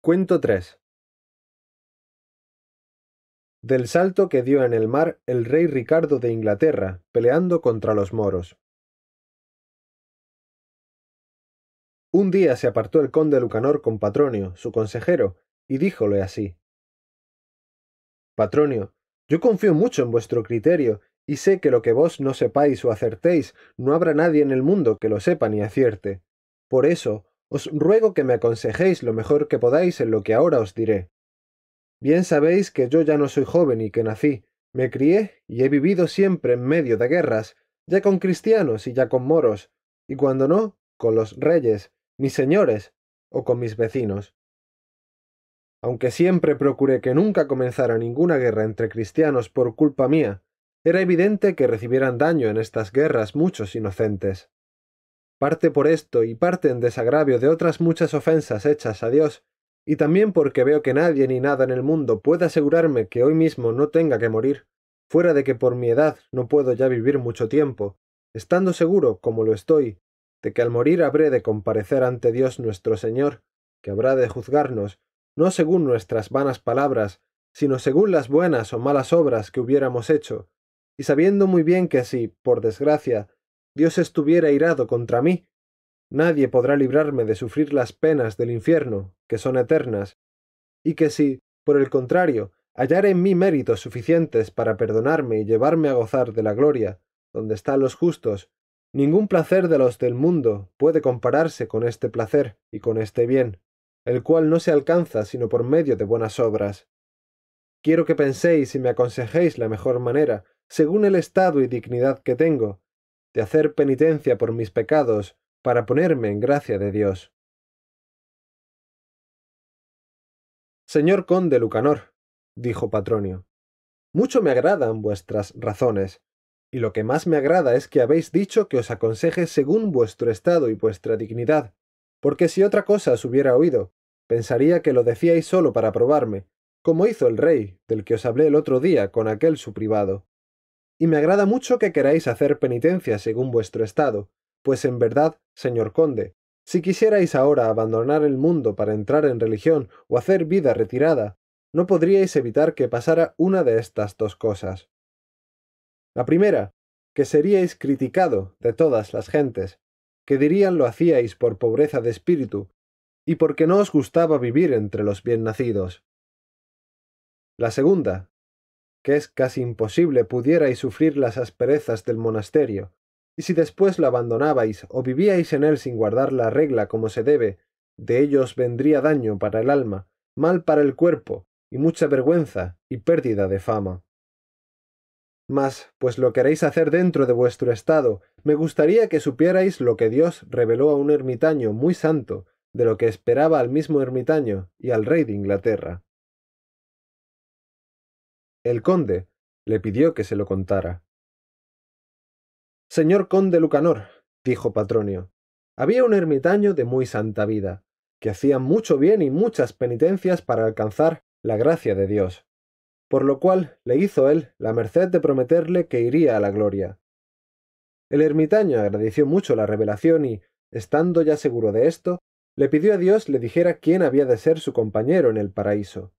Cuento 3 Del salto que dio en el mar el rey Ricardo de Inglaterra, peleando contra los moros. Un día se apartó el conde Lucanor con Patronio, su consejero, y díjole así. Patronio, yo confío mucho en vuestro criterio, y sé que lo que vos no sepáis o acertéis, no habrá nadie en el mundo que lo sepa ni acierte. Por eso, os ruego que me aconsejéis lo mejor que podáis en lo que ahora os diré. Bien sabéis que yo ya no soy joven y que nací, me crié y he vivido siempre en medio de guerras, ya con cristianos y ya con moros, y cuando no, con los reyes, mis señores, o con mis vecinos. Aunque siempre procuré que nunca comenzara ninguna guerra entre cristianos por culpa mía, era evidente que recibieran daño en estas guerras muchos inocentes parte por esto y parte en desagravio de otras muchas ofensas hechas a Dios, y también porque veo que nadie ni nada en el mundo puede asegurarme que hoy mismo no tenga que morir, fuera de que por mi edad no puedo ya vivir mucho tiempo, estando seguro, como lo estoy, de que al morir habré de comparecer ante Dios nuestro Señor, que habrá de juzgarnos, no según nuestras vanas palabras, sino según las buenas o malas obras que hubiéramos hecho, y sabiendo muy bien que así, por desgracia, Dios estuviera irado contra mí, nadie podrá librarme de sufrir las penas del infierno, que son eternas, y que si, por el contrario, hallare en mí méritos suficientes para perdonarme y llevarme a gozar de la gloria, donde están los justos, ningún placer de los del mundo puede compararse con este placer y con este bien, el cual no se alcanza sino por medio de buenas obras. Quiero que penséis y me aconsejéis la mejor manera, según el estado y dignidad que tengo, hacer penitencia por mis pecados para ponerme en gracia de Dios. Señor conde Lucanor, dijo Patronio, mucho me agradan vuestras razones, y lo que más me agrada es que habéis dicho que os aconseje según vuestro estado y vuestra dignidad, porque si otra cosa os hubiera oído, pensaría que lo decíais solo para probarme, como hizo el rey, del que os hablé el otro día con aquel su privado y me agrada mucho que queráis hacer penitencia según vuestro estado, pues en verdad, señor conde, si quisierais ahora abandonar el mundo para entrar en religión o hacer vida retirada, no podríais evitar que pasara una de estas dos cosas. La primera, que seríais criticado de todas las gentes, que dirían lo hacíais por pobreza de espíritu y porque no os gustaba vivir entre los bien nacidos. La segunda, que es casi imposible pudierais sufrir las asperezas del monasterio, y si después lo abandonabais o vivíais en él sin guardar la regla como se debe, de ellos vendría daño para el alma, mal para el cuerpo, y mucha vergüenza y pérdida de fama. Mas, pues lo queréis hacer dentro de vuestro estado, me gustaría que supierais lo que Dios reveló a un ermitaño muy santo, de lo que esperaba al mismo ermitaño y al rey de Inglaterra. El conde le pidió que se lo contara. Señor conde Lucanor, dijo Patronio, había un ermitaño de muy santa vida, que hacía mucho bien y muchas penitencias para alcanzar la gracia de Dios, por lo cual le hizo él la merced de prometerle que iría a la gloria. El ermitaño agradeció mucho la revelación y, estando ya seguro de esto, le pidió a Dios le dijera quién había de ser su compañero en el paraíso.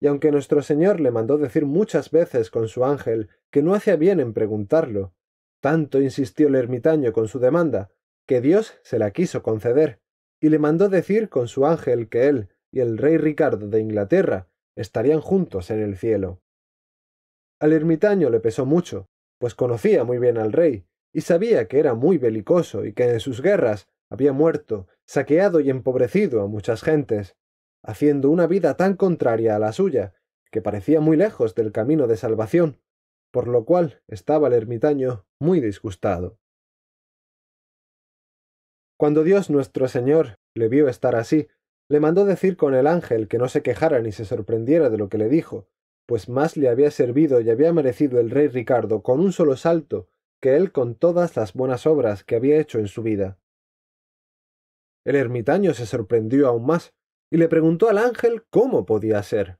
Y aunque nuestro Señor le mandó decir muchas veces con su ángel que no hacía bien en preguntarlo, tanto insistió el ermitaño con su demanda, que Dios se la quiso conceder, y le mandó decir con su ángel que él y el rey Ricardo de Inglaterra estarían juntos en el cielo. Al ermitaño le pesó mucho, pues conocía muy bien al rey, y sabía que era muy belicoso y que en sus guerras había muerto, saqueado y empobrecido a muchas gentes, haciendo una vida tan contraria a la suya, que parecía muy lejos del camino de salvación, por lo cual estaba el ermitaño muy disgustado. Cuando Dios nuestro Señor le vio estar así, le mandó decir con el ángel que no se quejara ni se sorprendiera de lo que le dijo, pues más le había servido y había merecido el rey Ricardo con un solo salto que él con todas las buenas obras que había hecho en su vida. El ermitaño se sorprendió aún más, y le preguntó al ángel cómo podía ser.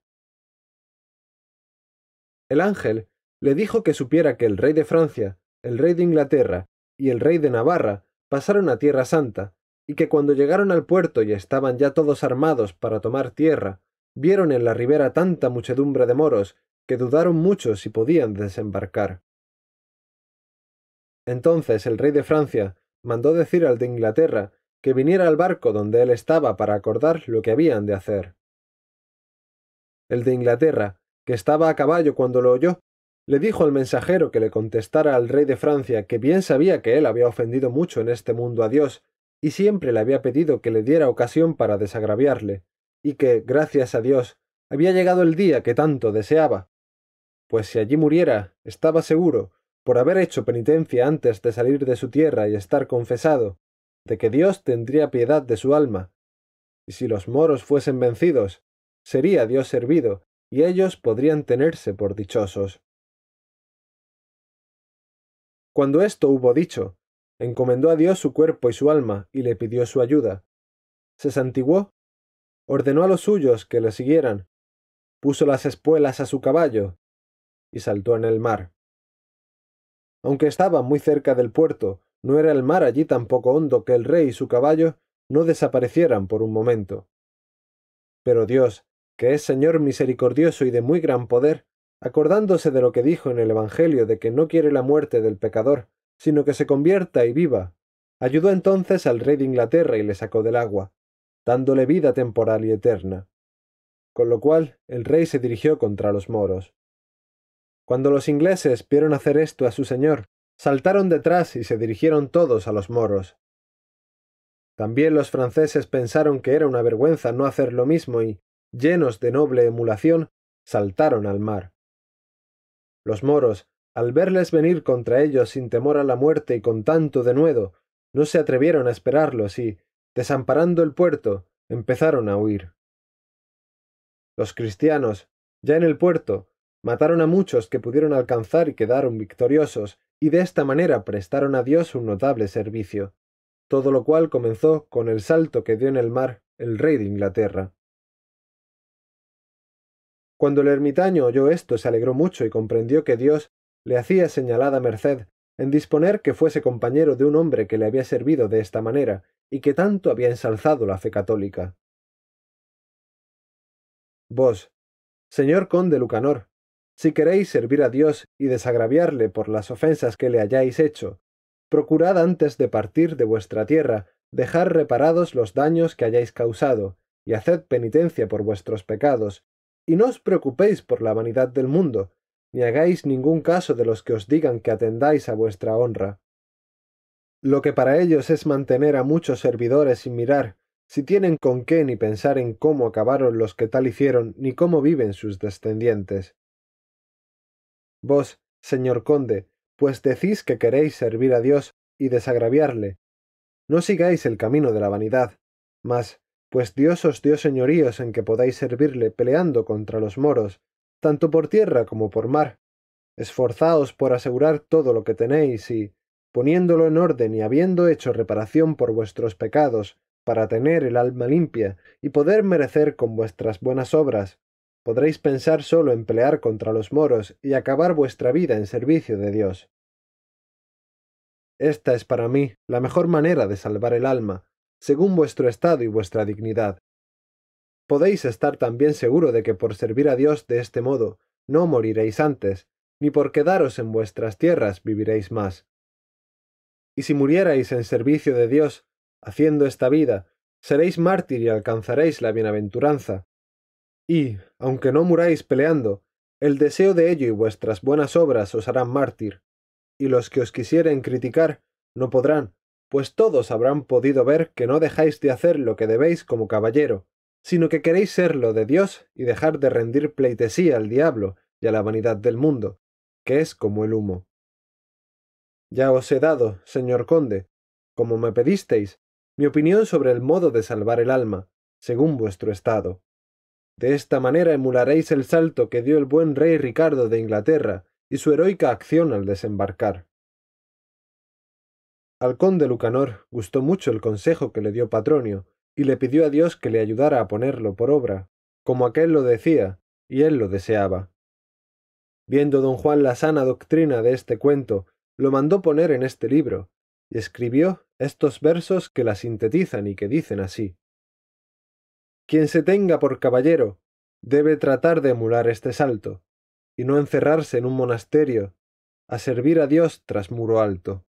El ángel le dijo que supiera que el rey de Francia, el rey de Inglaterra y el rey de Navarra pasaron a Tierra Santa, y que cuando llegaron al puerto y estaban ya todos armados para tomar tierra, vieron en la ribera tanta muchedumbre de moros que dudaron mucho si podían desembarcar. Entonces el rey de Francia mandó decir al de Inglaterra que viniera al barco donde él estaba para acordar lo que habían de hacer. El de Inglaterra, que estaba a caballo cuando lo oyó, le dijo al mensajero que le contestara al rey de Francia que bien sabía que él había ofendido mucho en este mundo a Dios, y siempre le había pedido que le diera ocasión para desagraviarle, y que, gracias a Dios, había llegado el día que tanto deseaba. Pues si allí muriera, estaba seguro, por haber hecho penitencia antes de salir de su tierra y estar confesado, que Dios tendría piedad de su alma, y si los moros fuesen vencidos, sería Dios servido, y ellos podrían tenerse por dichosos. Cuando esto hubo dicho, encomendó a Dios su cuerpo y su alma, y le pidió su ayuda. Se santiguó, ordenó a los suyos que le siguieran, puso las espuelas a su caballo, y saltó en el mar. Aunque estaba muy cerca del puerto, no era el mar allí tan poco hondo que el rey y su caballo no desaparecieran por un momento. Pero Dios, que es Señor misericordioso y de muy gran poder, acordándose de lo que dijo en el Evangelio de que no quiere la muerte del pecador, sino que se convierta y viva, ayudó entonces al rey de Inglaterra y le sacó del agua, dándole vida temporal y eterna. Con lo cual el rey se dirigió contra los moros. Cuando los ingleses vieron hacer esto a su señor, saltaron detrás y se dirigieron todos a los moros. También los franceses pensaron que era una vergüenza no hacer lo mismo y, llenos de noble emulación, saltaron al mar. Los moros, al verles venir contra ellos sin temor a la muerte y con tanto denuedo, no se atrevieron a esperarlos y, desamparando el puerto, empezaron a huir. Los cristianos, ya en el puerto, Mataron a muchos que pudieron alcanzar y quedaron victoriosos, y de esta manera prestaron a Dios un notable servicio. Todo lo cual comenzó con el salto que dio en el mar el rey de Inglaterra. Cuando el ermitaño oyó esto se alegró mucho y comprendió que Dios le hacía señalada merced en disponer que fuese compañero de un hombre que le había servido de esta manera y que tanto había ensalzado la fe católica. Vos, señor conde Lucanor, si queréis servir a Dios y desagraviarle por las ofensas que le hayáis hecho, procurad antes de partir de vuestra tierra dejar reparados los daños que hayáis causado, y haced penitencia por vuestros pecados, y no os preocupéis por la vanidad del mundo, ni hagáis ningún caso de los que os digan que atendáis a vuestra honra. Lo que para ellos es mantener a muchos servidores sin mirar si tienen con qué ni pensar en cómo acabaron los que tal hicieron, ni cómo viven sus descendientes. Vos, señor conde, pues decís que queréis servir a Dios y desagraviarle. No sigáis el camino de la vanidad, mas, pues Dios os dio señoríos en que podáis servirle peleando contra los moros, tanto por tierra como por mar. Esforzaos por asegurar todo lo que tenéis y, poniéndolo en orden y habiendo hecho reparación por vuestros pecados, para tener el alma limpia y poder merecer con vuestras buenas obras podréis pensar solo en pelear contra los moros y acabar vuestra vida en servicio de Dios. Esta es para mí la mejor manera de salvar el alma, según vuestro estado y vuestra dignidad. Podéis estar también seguro de que por servir a Dios de este modo no moriréis antes, ni por quedaros en vuestras tierras viviréis más. Y si murierais en servicio de Dios, haciendo esta vida, seréis mártir y alcanzaréis la bienaventuranza, y, aunque no muráis peleando, el deseo de ello y vuestras buenas obras os harán mártir, y los que os quisieren criticar no podrán, pues todos habrán podido ver que no dejáis de hacer lo que debéis como caballero, sino que queréis ser lo de Dios y dejar de rendir pleitesía al diablo y a la vanidad del mundo, que es como el humo. Ya os he dado, señor conde, como me pedisteis, mi opinión sobre el modo de salvar el alma, según vuestro estado. De esta manera emularéis el salto que dio el buen rey Ricardo de Inglaterra y su heroica acción al desembarcar. Al conde Lucanor gustó mucho el consejo que le dio Patronio, y le pidió a Dios que le ayudara a ponerlo por obra, como aquel lo decía, y él lo deseaba. Viendo don Juan la sana doctrina de este cuento, lo mandó poner en este libro, y escribió estos versos que la sintetizan y que dicen así. Quien se tenga por caballero debe tratar de emular este salto, y no encerrarse en un monasterio, a servir a Dios tras muro alto.